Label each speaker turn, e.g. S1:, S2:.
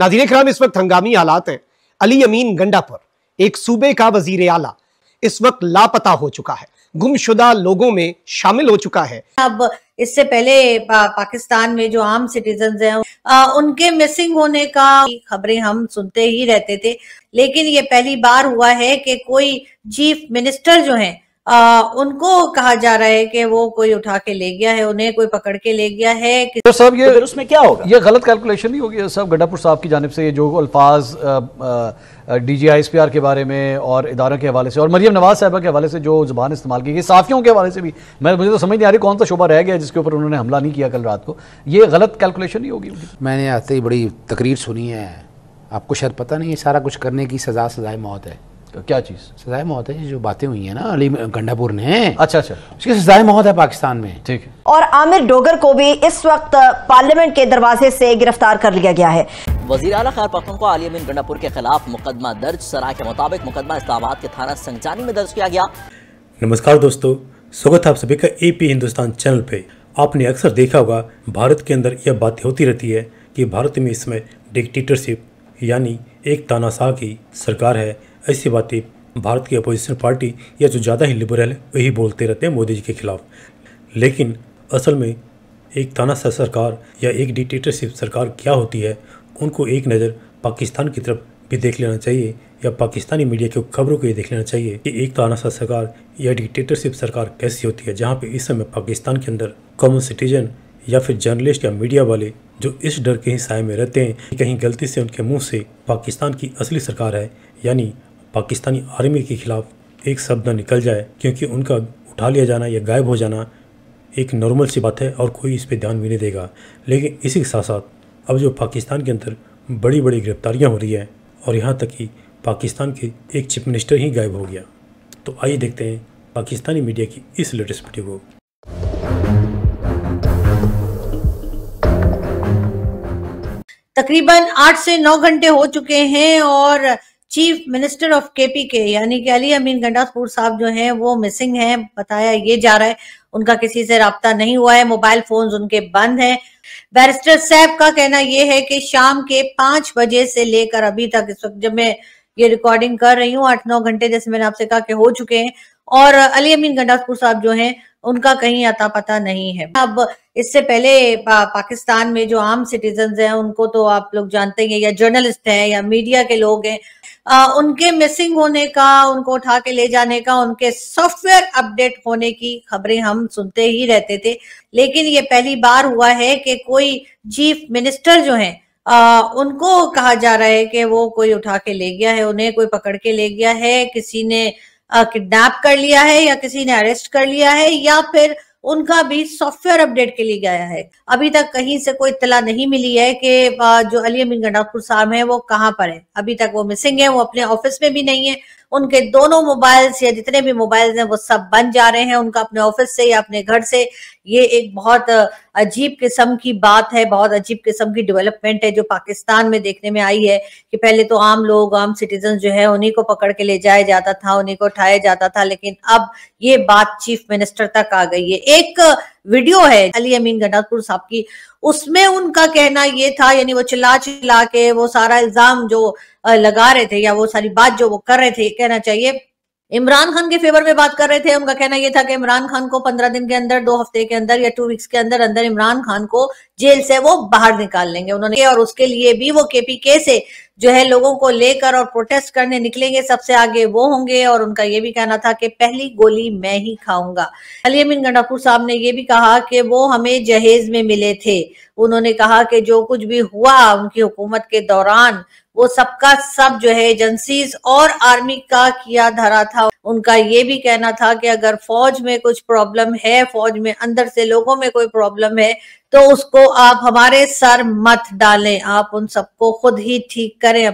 S1: नाजीन कराम इस वक्त हंगामी हालात हैं अली अमीन गंडा पर एक सूबे का वजीर आला इस वक्त लापता हो चुका है गुमशुदा लोगों में शामिल हो चुका है
S2: अब इससे पहले पा, पाकिस्तान में जो आम सिटीजन हैं उनके मिसिंग होने का खबरें हम सुनते ही रहते थे लेकिन ये पहली बार हुआ है कि कोई चीफ मिनिस्टर जो हैं आ, उनको कहा जा रहा है कि वो कोई उठा के ले गया है उन्हें कोई पकड़ के ले गया है कि... तो साहब ये तो उसमें क्या होगा ये गलत कैलकुलेशन नहीं होगी साहब गड्डापुर साहब
S1: की जानब से ये जो अल्फाज D G I S P R के बारे में और इदारों के हवाले से और मरियम नवाज साहबा के हवाले से जो जुबान इस्तेमाल की गई साफियों के हवाले से भी मैं मुझे तो समझ नहीं आ रही कौन सा शोभा रह गया जिसके ऊपर उन्होंने हमला नहीं किया कल रात को ये गलत कैलकुलेशन नहीं होगी मैंने आते ही बड़ी तकरीर सुनी है आपको शायद पता नहीं है सारा कुछ करने की सजा सजाए मौत है क्या चीज़ सजाए मौत है जो बातें हुई है ना अली गंडापुर ने अच्छा अच्छा उसकी सजाए मौत है पाकिस्तान में ठीक है
S2: और आमिर डोगर को भी इस वक्त पार्लियामेंट के दरवाजे से गिरफ्तार कर लिया गया है वजी अला खैर आलिया आलियमिन गंडापुर के खिलाफ मुकदमा दर्ज सराह के मुताबिक मुकदमा इस्लामाबाद के थाना संचानी में दर्ज किया गया
S1: नमस्कार दोस्तों स्वागत है आप सभी का ए पी हिंदुस्तान चैनल पे आपने अक्सर देखा होगा भारत के अंदर यह बातें होती रहती है कि भारत में इसमें डिक्टेटरशिप यानी एक तानाशाह की सरकार है ऐसी बातें भारत की अपोजिशन पार्टी या जो ज़्यादा ही लिबरल है वही बोलते रहते हैं मोदी जी के खिलाफ लेकिन असल में एक तानाशाह सरकार या एक डिक्टेटरशिप सरकार क्या होती है उनको एक नज़र पाकिस्तान की तरफ भी देख लेना चाहिए या पाकिस्तानी मीडिया की खबरों को ये देख लेना चाहिए कि एक तानाशाह सरकार या डिक्टेटरशिप सरकार कैसी होती है जहाँ पर इस समय पाकिस्तान के अंदर कॉमन सिटीजन या फिर जर्नलिस्ट या मीडिया वाले जो इस डर के ही साय में रहते हैं कि कहीं गलती से उनके मुंह से पाकिस्तान की असली सरकार है यानी पाकिस्तानी आर्मी के खिलाफ एक शब्द निकल जाए क्योंकि उनका उठा लिया जाना या गायब हो जाना एक नॉर्मल सी बात है और कोई इस पर ध्यान भी नहीं देगा लेकिन इसी के साथ साथ अब जो पाकिस्तान के अंदर बड़ी बड़ी गिरफ्तारियाँ हो रही है और यहाँ तक कि पाकिस्तान के एक चीफ मिनिस्टर ही गायब हो गया तो आइए देखते हैं पाकिस्तानी मीडिया की इस लेटेस्ट वीडियो को
S2: तकरीबन आठ से नौ घंटे हो चुके हैं और चीफ मिनिस्टर ऑफ पी के यानी कि अली अमीन गंडासपुर साहब जो हैं वो मिसिंग हैं बताया ये जा रहा है उनका किसी से रबता नहीं हुआ है मोबाइल फोन उनके बंद हैं बैरिस्टर सैफ का कहना यह है कि शाम के पांच बजे से लेकर अभी तक इस वक्त जब मैं ये रिकॉर्डिंग कर रही हूँ आठ नौ घंटे जैसे मैंने आपसे कहा कि हो चुके हैं और अली अमीन गंडासपुर साहब जो हैं उनका कहीं अता पता नहीं है अब इससे पहले पा, पाकिस्तान में जो आम सिटीजन हैं उनको तो आप लोग जानते हैं या जर्नलिस्ट हैं या मीडिया के लोग हैं आ, उनके मिसिंग होने का उनको उठा के ले जाने का उनके सॉफ्टवेयर अपडेट होने की खबरें हम सुनते ही रहते थे लेकिन ये पहली बार हुआ है कि कोई चीफ मिनिस्टर जो है आ, उनको कहा जा रहा है कि वो कोई उठा के ले गया है उन्हें कोई पकड़ के ले गया है किसी ने किडनैप कर लिया है या किसी ने अरेस्ट कर लिया है या फिर उनका भी सॉफ्टवेयर अपडेट के लिए गया है अभी तक कहीं से कोई इतला नहीं मिली है कि जो अली अमीन गंडापुर साहब है वो कहाँ पर है अभी तक वो मिसिंग है वो अपने ऑफिस में भी नहीं है उनके दोनों मोबाइल्स या जितने भी मोबाइल्स हैं वो सब बन जा रहे हैं उनका अपने ऑफिस से या अपने घर से ये एक बहुत अजीब किस्म की बात है बहुत अजीब किस्म की डेवलपमेंट है जो पाकिस्तान में देखने में आई है कि पहले तो आम लोग आम सिटीजन जो है उन्हीं को पकड़ के ले जाया जाता था उन्हीं को उठाया जाता था लेकिन अब ये बात चीफ मिनिस्टर तक आ गई है एक वीडियो है अली अमीन गंडापुर साहब की उसमें उनका कहना ये था यानी वो चिल्ला चिल्ला के वो सारा इल्जाम जो लगा रहे थे या वो सारी बात जो वो कर रहे थे कहना चाहिए इमरान खान के फेवर में बात कर रहे थे उनका कहना यह था कि इमरान खान को पंद्रह दिन के अंदर दो हफ्ते के अंदर या टू वीक्स के अंदर अंदर इमरान खान को जेल से वो बाहर निकाल लेंगे उन्होंने और उसके लिए भी वो केपीके से जो है लोगों को लेकर और प्रोटेस्ट करने निकलेंगे सबसे आगे वो होंगे और उनका ये भी कहना था कि पहली गोली मैं ही खाऊंगा अमीन गंडापुर साहब ने ये भी कहा कि वो हमें जहेज में मिले थे उन्होंने कहा कि जो कुछ भी हुआ उनकी हुकूमत के दौरान वो सबका सब जो है एजेंसीज और आर्मी का किया धरा था उनका ये भी कहना था कि अगर फौज में कुछ प्रॉब्लम है फौज में अंदर से लोगों में कोई प्रॉब्लम है तो उसको आप हमारे सर मत डालें आप उन सबको खुद ही ठीक करें